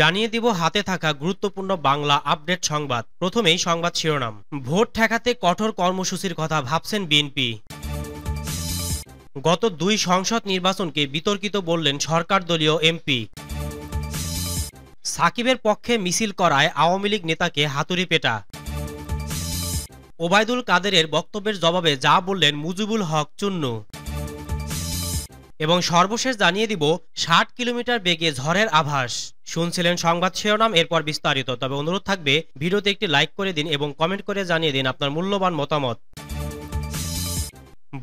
জানিয়ে দিব হাতে থাকা গুরুত্বপূর্ণ বাংলা আপডেট সংবাদ প্রথমেই সংবাদ শিরোনাম ভোট ঠেকাতে কঠোর কর্মসূচির কথা ভাবছেন বিএনপি গত দুই সংসদ নির্বাচনকে বিতর্কিত বললেন সরকার দলীয় এমপি সাকিবের পক্ষে মিছিল করায় আওয়ামী লীগ নেতাকে হাতুড়ি পেটা ওবায়দুল কাদেরের বক্তব্যের জবাবে যা বললেন মুজিবুল হক চুন্নু এবং সর্বশেষ জানিয়ে দিব ষাট কিলোমিটার বেগে ঝড়ের আভাস শুনছিলেন সংবাদ শিরোনাম এরপর বিস্তারিত তবে অনুরোধ থাকবে ভিডিওতে একটি লাইক করে দিন এবং কমেন্ট করে জানিয়ে দিন আপনার মূল্যবান মতামত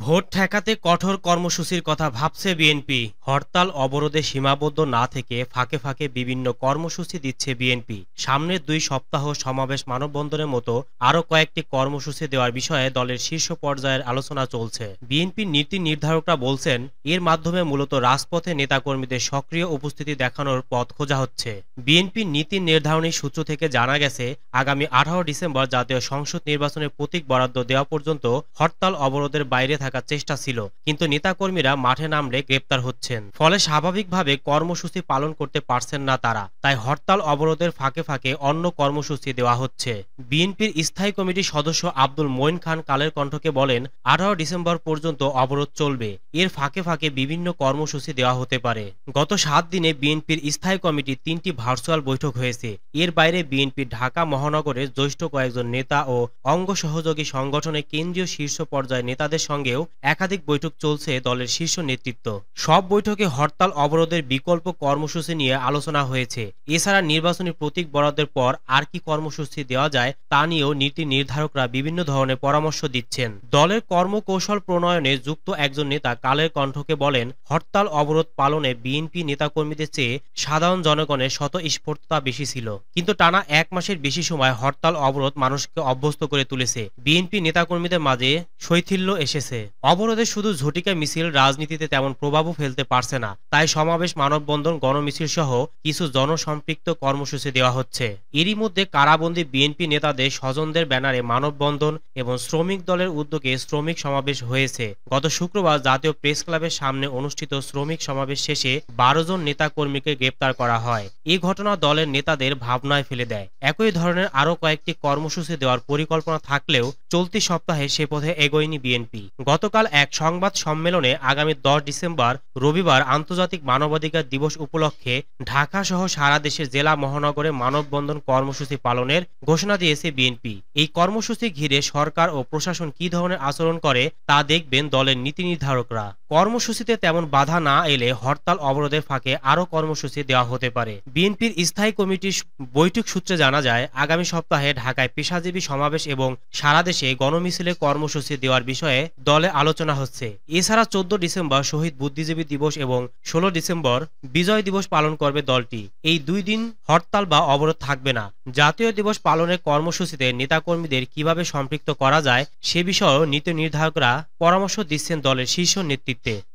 ভোট ঠেকাতে কঠোর কর্মসূচির কথা ভাবছে বিএনপি হরতাল অবরোধে সীমাবদ্ধ না থেকে ফাঁকে ফাঁকে বিভিন্ন কর্মসূচি দিচ্ছে বিএনপি সামনের দুই সপ্তাহ সমাবেশ মানববন্ধনের মতো আরও কয়েকটি কর্মসূচি দেওয়ার বিষয়ে দলের শীর্ষ পর্যায়ের আলোচনা চলছে বিএনপির নীতি নির্ধারকরা বলছেন এর মাধ্যমে মূলত রাজপথে নেতাকর্মীদের সক্রিয় উপস্থিতি দেখানোর পথ খোঁজা হচ্ছে বিএনপির নীতি নির্ধারণী সূত্র থেকে জানা গেছে আগামী আঠারো ডিসেম্বর জাতীয় সংসদ নির্বাচনের প্রতীক বরাদ্দ দেওয়া পর্যন্ত হরতাল অবরোধের বাইরে টিকে থাকার চেষ্টা ছিল কিন্তু নেতাকর্মীরা মাঠে নামলে গ্রেপ্তার হচ্ছেন ফলে স্বাভাবিকভাবে কর্মসূচি পালন করতে পারছেন না তারা তাই হরতাল অবরোধের ফাঁকে ফাঁকে অন্য কর্মসূচি দেওয়া হচ্ছে বিএনপির স্থায়ী কমিটির সদস্য আব্দুল মইন খান কালের কণ্ঠকে বলেন আঠারো ডিসেম্বর পর্যন্ত অবরোধ চলবে এর ফাঁকে ফাঁকে বিভিন্ন কর্মসূচি দেওয়া হতে পারে গত সাত দিনে বিএনপির স্থায়ী কমিটি তিনটি ভার্চুয়াল বৈঠক হয়েছে এর বাইরে বিএনপি ঢাকা মহানগরের জ্যৈষ্ঠ কয়েকজন নেতা ও অঙ্গ সহযোগী সংগঠনের কেন্দ্রীয় শীর্ষ পর্যায়ে নেতাদের সঙ্গে সঙ্গেও একাধিক বৈঠক চলছে দলের শীর্ষ নেতৃত্ব সব বৈঠকে হরতাল অবরোধের বিকল্প কর্মসূচি নিয়ে আলোচনা হয়েছে এছাড়া নির্বাচনী প্রতীক বরাদ্দের পর আর কি কর্মসূচি দেওয়া যায় তা নিয়েও নীতি নির্ধারকরা বিভিন্ন ধরনের পরামর্শ দিচ্ছেন দলের কর্মকৌশল প্রণয়নে যুক্ত একজন নেতা কালের কণ্ঠকে বলেন হরতাল অবরোধ পালনে বিএনপি নেতাকর্মীদের চেয়ে সাধারণ জনগণের স্বতঃস্ফূর্ততা বেশি ছিল কিন্তু টানা এক মাসের বেশি সময় হরতাল অবরোধ মানুষকে অভ্যস্ত করে তুলেছে বিএনপি নেতাকর্মীদের মাঝে শৈথিল্য এসেছে রাখতে অবরোধে শুধু ঝটিকা মিছিল রাজনীতিতে তেমন প্রভাবও ফেলতে পারছে না তাই সমাবেশ মানববন্ধন গণমিছিল সহ কিছু জনসম্পৃক্ত কর্মসূচি দেওয়া হচ্ছে এরই মধ্যে কারাবন্দী বিএনপি নেতাদের স্বজনদের ব্যানারে মানববন্ধন এবং শ্রমিক দলের উদ্যোগে শ্রমিক সমাবেশ হয়েছে গত শুক্রবার জাতীয় প্রেস ক্লাবের সামনে অনুষ্ঠিত শ্রমিক সমাবেশ শেষে বারো জন নেতা কর্মীকে গ্রেপ্তার করা হয় এ ঘটনা দলের নেতাদের ভাবনায় ফেলে দেয় একই ধরনের আরও কয়েকটি কর্মসূচি দেওয়ার পরিকল্পনা থাকলেও চলতি সপ্তাহে সে পথে এগোয়নি বিএনপি গতকাল এক সংবাদ সম্মেলনে আগামী দশ ডিসেম্বর রবিবার আন্তর্জাতিক মানবাধিকার দিবস উপলক্ষে সহ সারা দেশে জেলা মহানগরে মানববন্ধন কর্মসূচি পালনের ঘোষণা দিয়েছে বিএনপি এই কর্মসূচি ঘিরে সরকার ও প্রশাসন কি ধরনের আচরণ করে তা দেখবেন দলের নীতি নির্ধারকরা কর্মসূচিতে তেমন বাধা না এলে হরতাল অবরোধের ফাঁকে আরও কর্মসূচি দেওয়া হতে পারে বিএনপির স্থায়ী কমিটির বৈঠক সূত্রে জানা যায় আগামী সপ্তাহে ঢাকায় পেশাজীবী সমাবেশ এবং সারা দেশে গণমিছিলে কর্মসূচি দেওয়ার বিষয়ে দলে আলোচনা হচ্ছে এছাড়া চোদ্দ ডিসেম্বর শহীদ বুদ্ধিজীবী দিবস এবং ষোলো ডিসেম্বর বিজয় দিবস পালন করবে দলটি এই দুই দিন হরতাল বা অবরোধ থাকবে না জাতীয় দিবস পালনের কর্মসূচিতে নেতাকর্মীদের কিভাবে সম্পৃক্ত করা যায় সে বিষয়েও নীতি নির্ধারকরা পরামর্শ দিচ্ছেন দলের শীর্ষ নেতৃত্ব て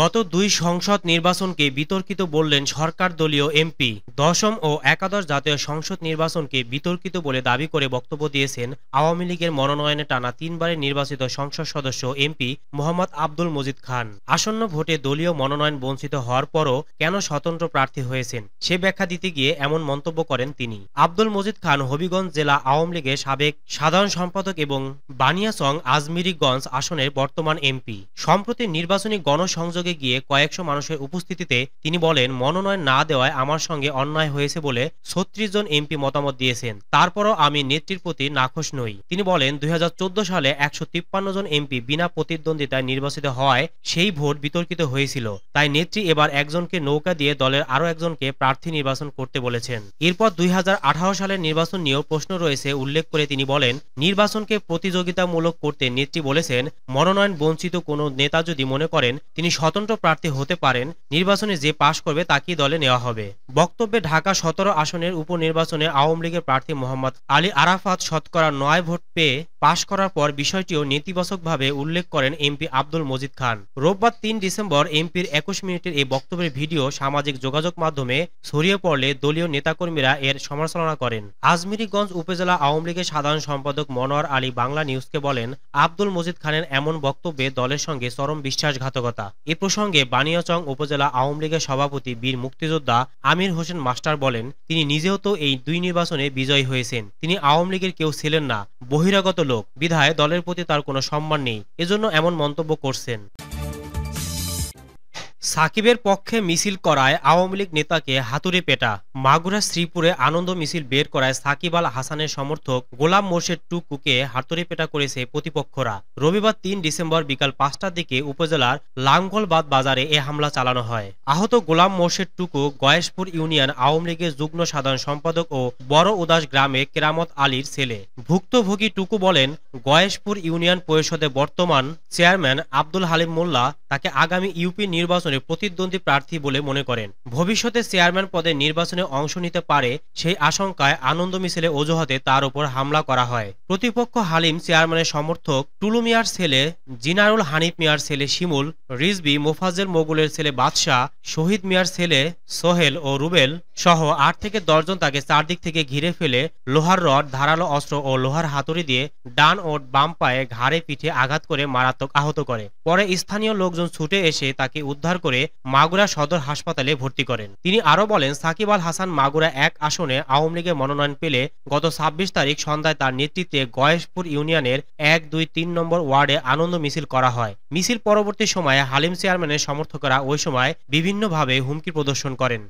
গত দুই সংসদ নির্বাচনকে বিতর্কিত বললেন সরকার দলীয় এমপি দশম ও একাদশ জাতীয় সংসদ নির্বাচনকে বিতর্কিত বলে দাবি করে বক্তব্য দিয়েছেন আওয়ামী লীগের মনোনয়নে টানা তিনবারের নির্বাচিত সংসদ সদস্য এমপি মোহাম্মদ আব্দুল মজিদ খান আসন্ন ভোটে দলীয় মনোনয়ন বঞ্চিত হওয়ার পরও কেন স্বতন্ত্র প্রার্থী হয়েছেন সে ব্যাখ্যা দিতে গিয়ে এমন মন্তব্য করেন তিনি আব্দুল মজিদ খান হবিগঞ্জ জেলা আওয়ামী লীগের সাবেক সাধারণ সম্পাদক এবং বানিয়াসং আজমিরিগঞ্জ আসনের বর্তমান এমপি সম্প্রতি নির্বাচনী গণসংস সংযোগে গিয়ে কয়েকশো মানুষের উপস্থিতিতে তিনি বলেন মনোনয়ন না দেওয়ায় আমার সঙ্গে অন্যায় হয়েছে বলে ছত্রিশ জন এমপি মতামত দিয়েছেন তারপরও আমি নেত্রীর প্রতি নাখোশ নই তিনি বলেন দুই সালে একশো জন এমপি বিনা প্রতিদ্বন্দ্বিতায় নির্বাচিত হওয়ায় সেই ভোট বিতর্কিত হয়েছিল তাই নেত্রী এবার একজনকে নৌকা দিয়ে দলের আরও একজনকে প্রার্থী নির্বাচন করতে বলেছেন এরপর দুই সালের নির্বাচন নিয়েও প্রশ্ন রয়েছে উল্লেখ করে তিনি বলেন নির্বাচনকে প্রতিযোগিতামূলক করতে নেত্রী বলেছেন মনোনয়ন বঞ্চিত কোনো নেতা যদি মনে করেন তিনি স্বতন্ত্র প্রার্থী হতে পারেন নির্বাচনে যে পাশ করবে তাকেই দলে নেওয়া হবে বক্তব্যে ঢাকা সতেরো আসনের উপনির্বাচনে আওয়ামী লীগের প্রার্থী মোহাম্মদ আলী আরাফাত শতকরা নয় ভোট পেয়ে পাশ করার পর বিষয়টিও নেতিবাচকভাবে উল্লেখ করেন এমপি আব্দুল মজিদ খান রোববার তিন ডিসেম্বর এমপির একুশ মিনিটের এই বক্তব্যের ভিডিও সামাজিক যোগাযোগ মাধ্যমে ছড়িয়ে পড়লে দলীয় নেতাকর্মীরা এর সমালোচনা করেন আজমিরিগঞ্জ উপজেলা আওয়ামী লীগের সাধারণ সম্পাদক মনোয়ার আলী বাংলা নিউজকে বলেন আব্দুল মজিদ খানের এমন বক্তব্যে দলের সঙ্গে চরম বিশ্বাসঘাতকতা এ প্রসঙ্গে বানিয়াচং উপজেলা আওয়ামী লীগের সভাপতি বীর মুক্তিযোদ্ধা আমির হোসেন মাস্টার বলেন তিনি নিজেও তো এই দুই নির্বাচনে বিজয়ী হয়েছেন তিনি আওয়ামী লীগের কেউ ছিলেন না বহিরাগত লোক বিধায় দলের প্রতি তার কোনো সম্মান নেই এজন্য এমন মন্তব্য করছেন সাকিবের পক্ষে মিছিল করায় আওয়ামী লীগ নেতাকে হাতুড়ে পেটা মাগুরা শ্রীপুরে আনন্দ মিছিল বের করায় সাকিব আল হাসানের সমর্থক গোলাম মোর্শেদ টুকুকে হাতুড়ে পেটা করেছে প্রতিপক্ষরা রবিবার তিন ডিসেম্বর বিকাল পাঁচটার দিকে উপজেলার লাঙ্গলবাদ বাজারে এ হামলা চালানো হয় আহত গোলাম মোর্শেদ টুকু গয়েশপুর ইউনিয়ন আওয়ামী লীগের যুগ্ম সাধারণ সম্পাদক ও বড় উদাস গ্রামে কেরামত আলীর ছেলে ভুক্তভোগী টুকু বলেন গয়েশপুর ইউনিয়ন পরিষদে বর্তমান চেয়ারম্যান আব্দুল হালিম মোল্লা তাকে আগামী ইউপি নির্বাচন নির্বাচনে প্রতিদ্বন্দ্বী প্রার্থী বলে মনে করেন ভবিষ্যতে চেয়ারম্যান পদে নির্বাচনে অংশ নিতে পারে সেই আশঙ্কায় আনন্দ মিছিলে অজুহাতে তার উপর হামলা করা হয় প্রতিপক্ষ হালিম চেয়ারম্যানের সমর্থক টুলু মিয়ার ছেলে জিনারুল হানিফ মিয়ার ছেলে শিমুল রিজবি মোফাজের মোগলের ছেলে বাদশাহ শহীদ মিয়ার ছেলে সোহেল ও রুবেল সহ আট থেকে দশজন তাকে চারদিক থেকে ঘিরে ফেলে লোহার রড ধারালো অস্ত্র ও লোহার হাতুড়ি দিয়ে ডান ও বাম পায়ে ঘাড়ে পিঠে আঘাত করে মারাত্মক আহত করে পরে স্থানীয় লোকজন ছুটে এসে তাকে উদ্ধার করে মাগুরা সদর হাসপাতালে ভর্তি করেন তিনি আরও বলেন সাকিব আল হাসান মাগুরা এক আসনে আওয়ামী লীগের মনোনয়ন পেলে গত ছাব্বিশ তারিখ সন্ধ্যায় তার নেতৃত্বে গয়েশপুর ইউনিয়নের এক দুই তিন নম্বর ওয়ার্ডে আনন্দ মিছিল করা হয় মিছিল পরবর্তী সময়ে হালিম চেয়ারম্যানের সমর্থকরা ওই সময় বিভিন্নভাবে হুমকি প্রদর্শন করেন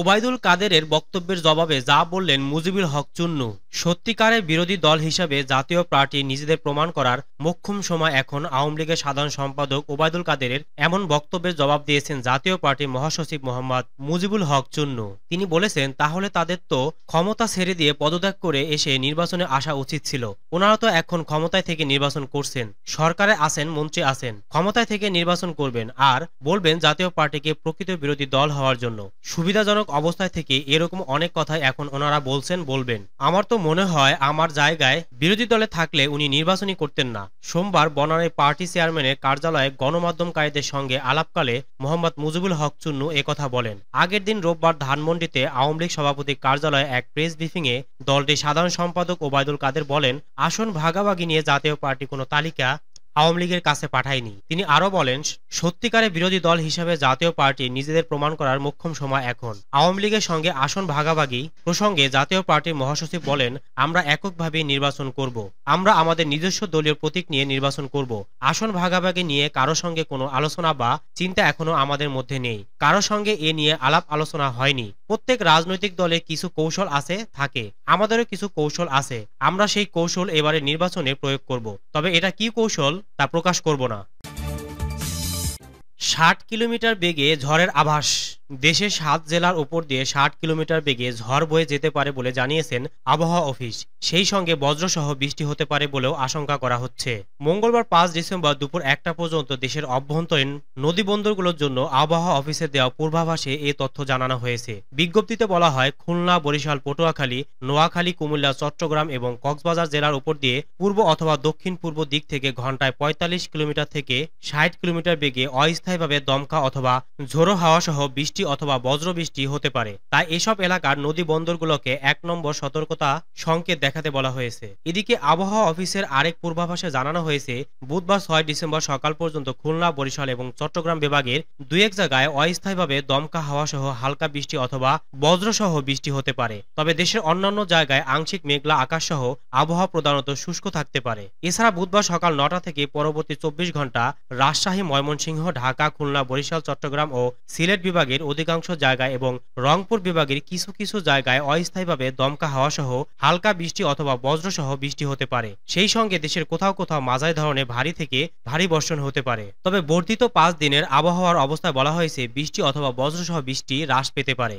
ওবায়দুল কাদেরের বক্তব্যের জবাবে যা বললেন মুজিবুল হক চুন্নু সত্যিকারের বিরোধী দল হিসাবে জাতীয় পার্টি নিজেদের প্রমাণ করার মোক্ষম সময় এখন আওয়ামী লীগের সাধারণ সম্পাদক ওবায়দুল কাদেরের এমন বক্তব্যের জবাব দিয়েছেন জাতীয় পার্টির মহাসচিব মোহাম্মদ মুজিবুল হক চুন্নু তিনি বলেছেন তাহলে তাদের তো ক্ষমতা ছেড়ে দিয়ে পদত্যাগ করে এসে নির্বাচনে আসা উচিত ছিল ওনারা তো এখন ক্ষমতায় থেকে নির্বাচন করছেন সরকারে আছেন মন্ত্রী আছেন ক্ষমতায় থেকে নির্বাচন করবেন আর বলবেন জাতীয় পার্টিকে প্রকৃত বিরোধী দল হওয়ার জন্য সুবিধাজনক সম্মানজনক অবস্থায় থেকে এরকম অনেক কথাই এখন ওনারা বলছেন বলবেন আমার তো মনে হয় আমার জায়গায় বিরোধী দলে থাকলে উনি নির্বাচনী করতেন না সোমবার বনানী পার্টি চেয়ারম্যানের কার্যালয়ে গণমাধ্যমকারীদের সঙ্গে আলাপকালে মোহাম্মদ মুজিবুল হক চুন্নু কথা বলেন আগের দিন রোববার ধানমন্ডিতে আওয়ামী লীগ সভাপতি কার্যালয়ে এক প্রেস ব্রিফিংয়ে দলটির সাধারণ সম্পাদক ওবায়দুল কাদের বলেন আসন ভাগাভাগি নিয়ে জাতীয় পার্টি কোনো তালিকা আওয়ামী লীগের কাছে পাঠায়নি তিনি আরও বলেন সত্যিকারে বিরোধী দল হিসেবে জাতীয় পার্টি নিজেদের প্রমাণ করার মোক্ষম সময় এখন আওয়ামী লীগের সঙ্গে আসন ভাগাভাগি প্রসঙ্গে জাতীয় পার্টির মহাসচিব বলেন আমরা এককভাবে নির্বাচন করব আমরা আমাদের নিজস্ব দলীয় প্রতীক নিয়ে নির্বাচন করব আসন ভাগাভাগি নিয়ে কারো সঙ্গে কোনো আলোচনা বা চিন্তা এখনো আমাদের মধ্যে নেই কারো সঙ্গে এ নিয়ে আলাপ আলোচনা হয়নি প্রত্যেক রাজনৈতিক দলে কিছু কৌশল আছে থাকে আমাদেরও কিছু কৌশল আছে আমরা সেই কৌশল এবারে নির্বাচনে প্রয়োগ করব তবে এটা কি কৌশল তা প্রকাশ করব না ষাট কিলোমিটার বেগে ঝড়ের আভাস দেশের সাত জেলার উপর দিয়ে ষাট কিলোমিটার বেগে ঝড় বয়ে যেতে পারে বলে জানিয়েছেন আবহাওয়া অফিস সেই সঙ্গে বজ্রসহ বৃষ্টি হতে পারে বলেও আশঙ্কা করা হচ্ছে মঙ্গলবার পাঁচ ডিসেম্বর দুপুর একটা পর্যন্ত দেশের অভ্যন্তরীণ নদী বন্দরগুলোর জন্য আবহাওয়া অফিসের দেওয়া পূর্বাভাসে এ তথ্য জানানো হয়েছে বিজ্ঞপ্তিতে বলা হয় খুলনা বরিশাল পটুয়াখালী নোয়াখালী কুমিল্লা চট্টগ্রাম এবং কক্সবাজার জেলার উপর দিয়ে পূর্ব অথবা দক্ষিণ পূর্ব দিক থেকে ঘন্টায় পঁয়তাল্লিশ কিলোমিটার থেকে ষাট কিলোমিটার বেগে অস্থায়ীভাবে দমকা অথবা ঝোড়ো হাওয়া সহ বৃষ্টি বৃষ্টি অথবা বজ্রবৃষ্টি হতে পারে তাই এসব এলাকার নদী বন্দরগুলোকে এক নম্বর সতর্কতা সংকেত দেখাতে বলা হয়েছে এদিকে আবহাওয়া অফিসের আরেক পূর্বাভাসে জানানো হয়েছে বুধবার ছয় ডিসেম্বর সকাল পর্যন্ত খুলনা বরিশাল এবং চট্টগ্রাম বিভাগের দুই এক জায়গায় অস্থায়ীভাবে দমকা হাওয়া সহ হালকা বৃষ্টি অথবা বজ্রসহ বৃষ্টি হতে পারে তবে দেশের অন্যান্য জায়গায় আংশিক মেঘলা আকাশ সহ আবহাওয়া প্রধানত শুষ্ক থাকতে পারে এছাড়া বুধবার সকাল নটা থেকে পরবর্তী চব্বিশ ঘন্টা রাজশাহী ময়মনসিংহ ঢাকা খুলনা বরিশাল চট্টগ্রাম ও সিলেট বিভাগের অধিকাংশ জায়গায় এবং রংপুর বিভাগের কিছু কিছু জায়গায় অস্থায়ীভাবে দমকা হাওয়া সহ হালকা বৃষ্টি অথবা বজ্রসহ বৃষ্টি হতে পারে সেই সঙ্গে দেশের কোথাও কোথাও মাঝারি ধরনের ভারী থেকে ভারী বর্ষণ হতে পারে তবে বর্ধিত পাঁচ দিনের আবহাওয়ার অবস্থায় বলা হয়েছে বৃষ্টি অথবা বজ্রসহ বৃষ্টি হ্রাস পেতে পারে